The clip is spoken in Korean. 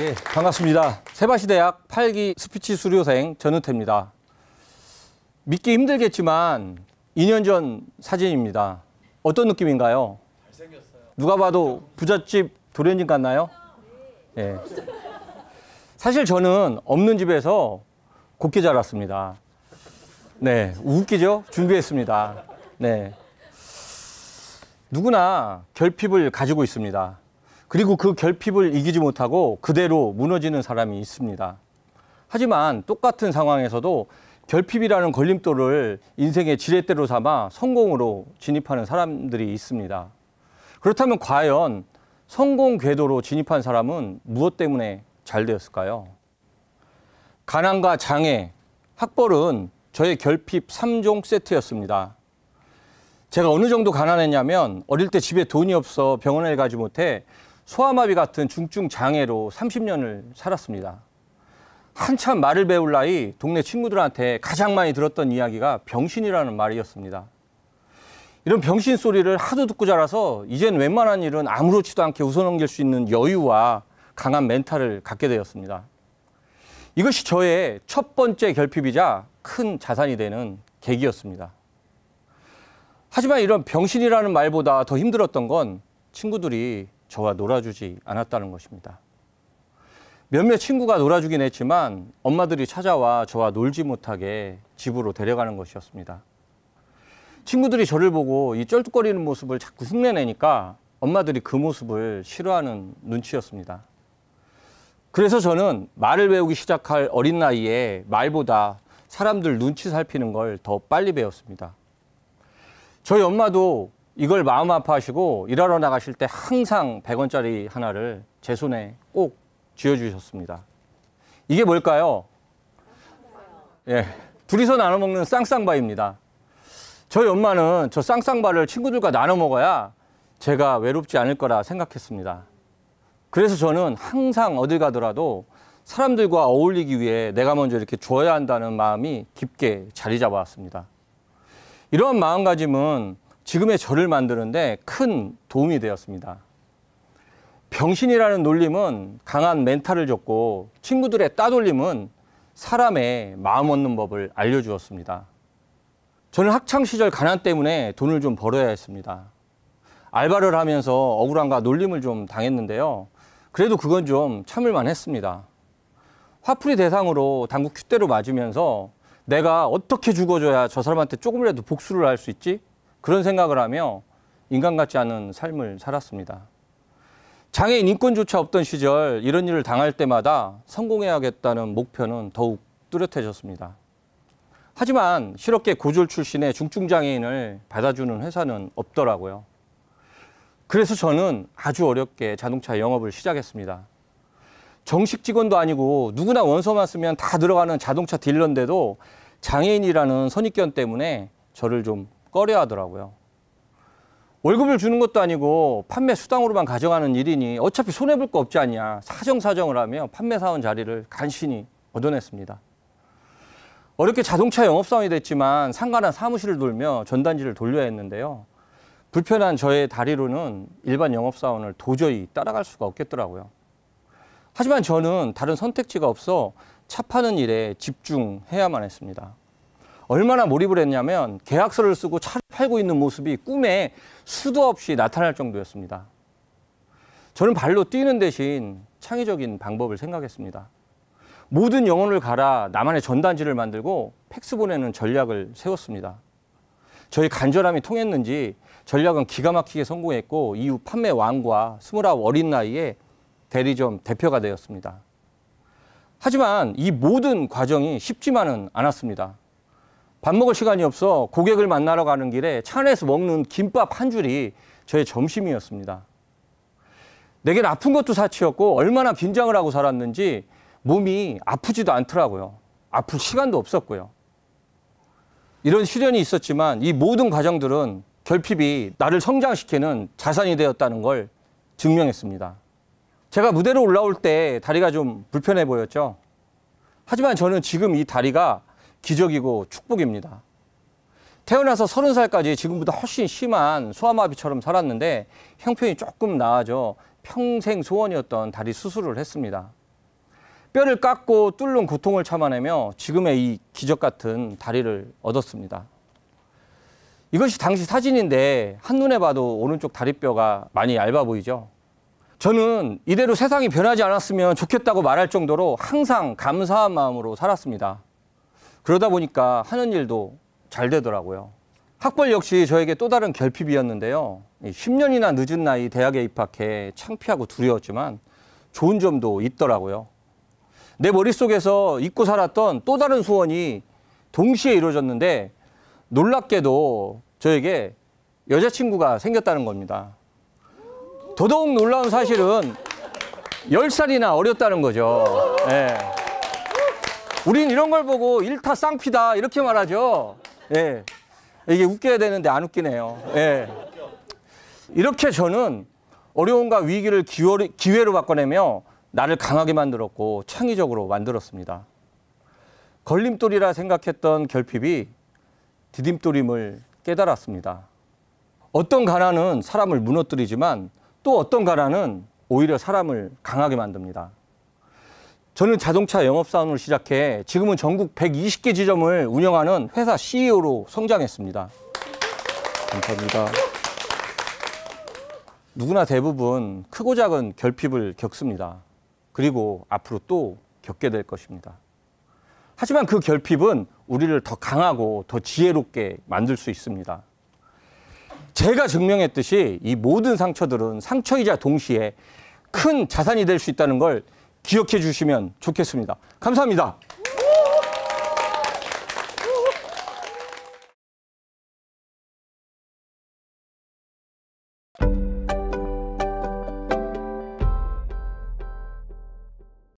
예, 반갑습니다. 세바시대학 8기 스피치 수료생 전우태입니다. 믿기 힘들겠지만 2년 전 사진입니다. 어떤 느낌인가요? 잘생겼어요. 누가 봐도 부잣집 도련님 같나요? 네. 예. 사실 저는 없는 집에서 곱게 자랐습니다. 네, 웃기죠? 준비했습니다. 네. 누구나 결핍을 가지고 있습니다. 그리고 그 결핍을 이기지 못하고 그대로 무너지는 사람이 있습니다. 하지만 똑같은 상황에서도 결핍이라는 걸림돌을 인생의 지렛대로 삼아 성공으로 진입하는 사람들이 있습니다. 그렇다면 과연 성공 궤도로 진입한 사람은 무엇 때문에 잘 되었을까요? 가난과 장애, 학벌은 저의 결핍 3종 세트였습니다. 제가 어느 정도 가난했냐면 어릴 때 집에 돈이 없어 병원에 가지 못해 소아마비 같은 중증 장애로 30년을 살았습니다. 한참 말을 배울 나이 동네 친구들한테 가장 많이 들었던 이야기가 병신이라는 말이었습니다. 이런 병신 소리를 하도 듣고 자라서 이젠 웬만한 일은 아무렇지도 않게 웃어넘길 수 있는 여유와 강한 멘탈을 갖게 되었습니다. 이것이 저의 첫 번째 결핍이자 큰 자산이 되는 계기였습니다. 하지만 이런 병신이라는 말보다 더 힘들었던 건 친구들이 저와 놀아주지 않았다는 것입니다. 몇몇 친구가 놀아주긴 했지만 엄마들이 찾아와 저와 놀지 못하게 집으로 데려가는 것이었습니다. 친구들이 저를 보고 이 쩔뚝거리는 모습을 자꾸 흉내내니까 엄마들이 그 모습을 싫어하는 눈치였습니다. 그래서 저는 말을 배우기 시작할 어린 나이에 말보다 사람들 눈치 살피는 걸 더 빨리 배웠습니다. 저희 엄마도 이걸 마음 아파하시고 일하러 나가실 때 항상 100원짜리 하나를 제 손에 꼭 쥐어주셨습니다. 이게 뭘까요? 예. 둘이서 나눠 먹는 쌍쌍바입니다. 저희 엄마는 저 쌍쌍바를 친구들과 나눠 먹어야 제가 외롭지 않을 거라 생각했습니다. 그래서 저는 항상 어딜 가더라도 사람들과 어울리기 위해 내가 먼저 이렇게 줘야 한다는 마음이 깊게 자리 잡아왔습니다. 이런 마음가짐은 지금의 저를 만드는데 큰 도움이 되었습니다. 병신이라는 놀림은 강한 멘탈을 줬고 친구들의 따돌림은 사람의 마음 얻는 법을 알려주었습니다. 저는 학창 시절 가난 때문에 돈을 좀 벌어야 했습니다. 알바를 하면서 억울함과 놀림을 좀 당했는데요. 그래도 그건 좀 참을만 했습니다. 화풀이 대상으로 당구 큐대로 맞으면서 내가 어떻게 죽어줘야 저 사람한테 조금이라도 복수를 할 수 있지? 그런 생각을 하며 인간 같지 않은 삶을 살았습니다. 장애인 인권조차 없던 시절 이런 일을 당할 때마다 성공해야겠다는 목표는 더욱 뚜렷해졌습니다. 하지만 실업계 고졸 출신의 중증장애인을 받아주는 회사는 없더라고요. 그래서 저는 아주 어렵게 자동차 영업을 시작했습니다. 정식 직원도 아니고 누구나 원서만 쓰면 다 들어가는 자동차 딜러인데도 장애인이라는 선입견 때문에 저를 좀 꺼려 하더라고요. 월급을 주는 것도 아니고 판매 수당으로만 가져가는 일이니 어차피 손해볼 거 없지 않냐 사정사정을 하며 판매사원 자리를 간신히 얻어냈습니다. 어렵게 자동차 영업사원이 됐지만 상가나 사무실을 돌며 전단지를 돌려야 했는데요. 불편한 저의 다리로는 일반 영업사원을 도저히 따라갈 수가 없겠더라고요. 하지만 저는 다른 선택지가 없어 차 파는 일에 집중해야만 했습니다. 얼마나 몰입을 했냐면 계약서를 쓰고 차를 팔고 있는 모습이 꿈에 수도 없이 나타날 정도였습니다. 저는 발로 뛰는 대신 창의적인 방법을 생각했습니다. 모든 영혼을 갈아 나만의 전단지를 만들고 팩스 보내는 전략을 세웠습니다. 저희 간절함이 통했는지 전략은 기가 막히게 성공했고 이후 판매 왕과 29 어린 나이에 대리점 대표가 되었습니다. 하지만 이 모든 과정이 쉽지만은 않았습니다. 밥 먹을 시간이 없어 고객을 만나러 가는 길에 차 안에서 먹는 김밥 한 줄이 저의 점심이었습니다. 내게 아픈 것도 사치였고 얼마나 긴장을 하고 살았는지 몸이 아프지도 않더라고요. 아플 시간도 없었고요. 이런 시련이 있었지만 이 모든 과정들은 결핍이 나를 성장시키는 자산이 되었다는 걸 증명했습니다. 제가 무대로 올라올 때 다리가 좀 불편해 보였죠. 하지만 저는 지금 이 다리가 기적이고 축복입니다. 태어나서 서른 살까지 지금보다 훨씬 심한 소아마비처럼 살았는데 형편이 조금 나아져 평생 소원이었던 다리 수술을 했습니다. 뼈를 깎고 뚫는 고통을 참아내며 지금의 이 기적 같은 다리를 얻었습니다. 이것이 당시 사진인데 한눈에 봐도 오른쪽 다리뼈가 많이 얇아 보이죠. 저는 이대로 세상이 변하지 않았으면 좋겠다고 말할 정도로 항상 감사한 마음으로 살았습니다. 그러다 보니까 하는 일도 잘 되더라고요. 학벌 역시 저에게 또 다른 결핍이었는데요. 10년이나 늦은 나이 대학에 입학해 창피하고 두려웠지만 좋은 점도 있더라고요. 내 머릿속에서 잊고 살았던 또 다른 소원이 동시에 이루어졌는데 놀랍게도 저에게 여자친구가 생겼다는 겁니다. 더더욱 놀라운 사실은 1 0살이나 어렸다는 거죠. 네. 우린 이런 걸 보고 일타 쌍피다 이렇게 말하죠. 예. 이게 웃겨야 되는데 안 웃기네요. 예. 이렇게 저는 어려움과 위기를 기회로 바꿔내며 나를 강하게 만들었고 창의적으로 만들었습니다. 걸림돌이라 생각했던 결핍이 디딤돌임을 깨달았습니다. 어떤 가난은 사람을 무너뜨리지만 또 어떤 가난은 오히려 사람을 강하게 만듭니다. 저는 자동차 영업사원으로 시작해 지금은 전국 120개 지점을 운영하는 회사 CEO로 성장했습니다. 감사합니다. 누구나 대부분 크고 작은 결핍을 겪습니다. 그리고 앞으로 또 겪게 될 것입니다. 하지만 그 결핍은 우리를 더 강하고 더 지혜롭게 만들 수 있습니다. 제가 증명했듯이 이 모든 상처들은 상처이자 동시에 큰 자산이 될 수 있다는 걸 기억해 주시면 좋겠습니다. 감사합니다.